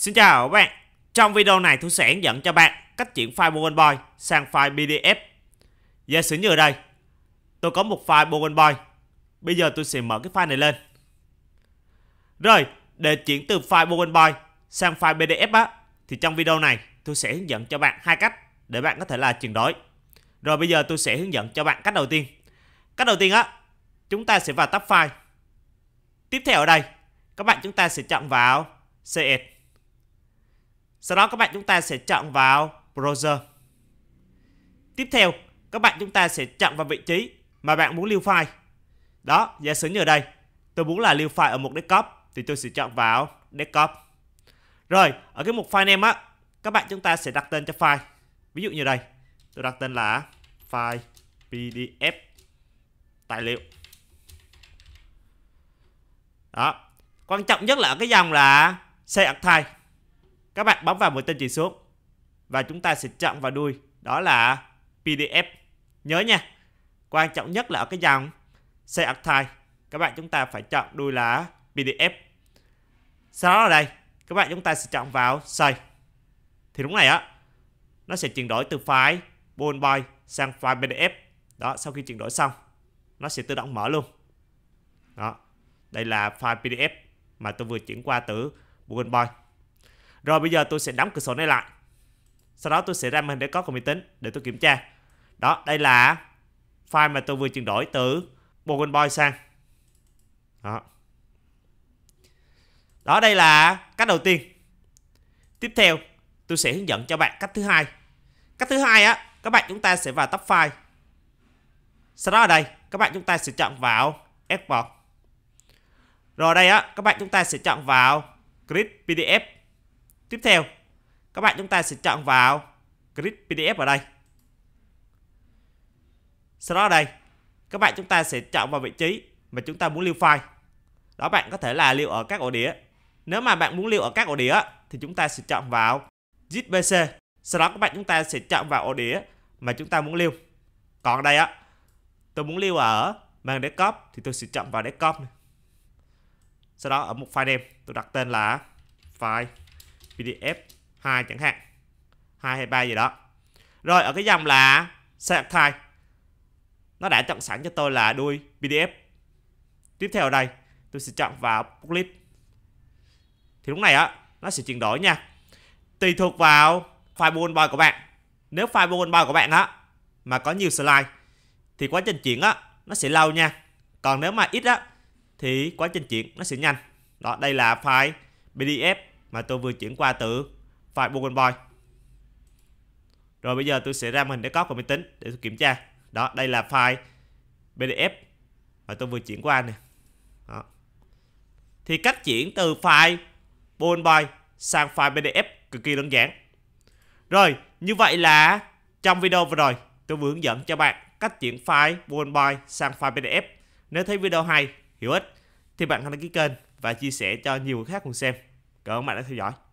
Xin chào các bạn Trong video này tôi sẽ hướng dẫn cho bạn cách chuyển file Boggle sang file PDF Giả sử như ở đây Tôi có một file Boggle Bây giờ tôi sẽ mở cái file này lên Rồi để chuyển từ file Boggle sang file PDF á Thì trong video này tôi sẽ hướng dẫn cho bạn hai cách để bạn có thể là chuyển đổi Rồi bây giờ tôi sẽ hướng dẫn cho bạn cách đầu tiên Cách đầu tiên á Chúng ta sẽ vào tab file Tiếp theo ở đây các bạn chúng ta sẽ chọn vào CS sau đó các bạn chúng ta sẽ chọn vào browser. Tiếp theo, các bạn chúng ta sẽ chọn vào vị trí mà bạn muốn lưu file. Đó, giả sử như ở đây, tôi muốn là lưu file ở một desktop thì tôi sẽ chọn vào desktop. Rồi, ở cái mục file name á, các bạn chúng ta sẽ đặt tên cho file. Ví dụ như đây, tôi đặt tên là file PDF tài liệu. Đó. Quan trọng nhất là ở cái dòng là save type các bạn bấm vào mũi tên chỉ xuống và chúng ta sẽ chọn vào đuôi đó là PDF. Nhớ nha, quan trọng nhất là ở cái dòng Save Archive. Các bạn chúng ta phải chọn đuôi là PDF. Sau đó ở đây, các bạn chúng ta sẽ chọn vào Save. Thì đúng này á, nó sẽ chuyển đổi từ file Bonboy sang file PDF. Đó, sau khi chuyển đổi xong, nó sẽ tự động mở luôn. Đó, đây là file PDF mà tôi vừa chuyển qua từ Bonboy. Rồi bây giờ tôi sẽ đóng cửa sổ này lại. Sau đó tôi sẽ ra màn hình để có của máy tính để tôi kiểm tra. Đó, đây là file mà tôi vừa chuyển đổi từ PowerPoint sang. Đó. Đó đây là cách đầu tiên. Tiếp theo, tôi sẽ hướng dẫn cho bạn cách thứ hai. Cách thứ hai á, các bạn chúng ta sẽ vào tab file. Sau đó ở đây, các bạn chúng ta sẽ chọn vào export. Rồi đây á, các bạn chúng ta sẽ chọn vào grid PDF Tiếp theo, các bạn chúng ta sẽ chọn vào grid PDF ở đây. Sau đó ở đây, các bạn chúng ta sẽ chọn vào vị trí mà chúng ta muốn lưu file. Đó bạn có thể là lưu ở các ổ đĩa. Nếu mà bạn muốn lưu ở các ổ đĩa thì chúng ta sẽ chọn vào zip Sau đó các bạn chúng ta sẽ chọn vào ổ đĩa mà chúng ta muốn lưu. Còn đây á, tôi muốn lưu ở màn desktop thì tôi sẽ chọn vào desktop này. Sau đó ở một file đem tôi đặt tên là file PDF 2 chẳng hạn 2 hay 3 gì đó rồi ở cái dòng là select type nó đã chọn sẵn cho tôi là đuôi PDF tiếp theo ở đây tôi sẽ chọn vào booklet thì lúc này á nó sẽ chuyển đổi nha tùy thuộc vào file boy của bạn nếu file boy của bạn á mà có nhiều slide thì quá trình chuyển á nó sẽ lâu nha còn nếu mà ít á thì quá trình chuyển nó sẽ nhanh đó đây là file pdf mà tôi vừa chuyển qua từ file Bogan Boy. Rồi bây giờ tôi sẽ ra màn hình desktop của máy tính để tôi kiểm tra. Đó, đây là file PDF mà tôi vừa chuyển qua nè. Đó. Thì cách chuyển từ file Bogan Boy sang file PDF cực kỳ đơn giản. Rồi, như vậy là trong video vừa rồi tôi vừa hướng dẫn cho bạn cách chuyển file Bogan Boy sang file PDF. Nếu thấy video hay, hữu ích thì bạn hãy đăng ký kênh và chia sẻ cho nhiều người khác cùng xem. Cảm ơn các bạn đã theo dõi.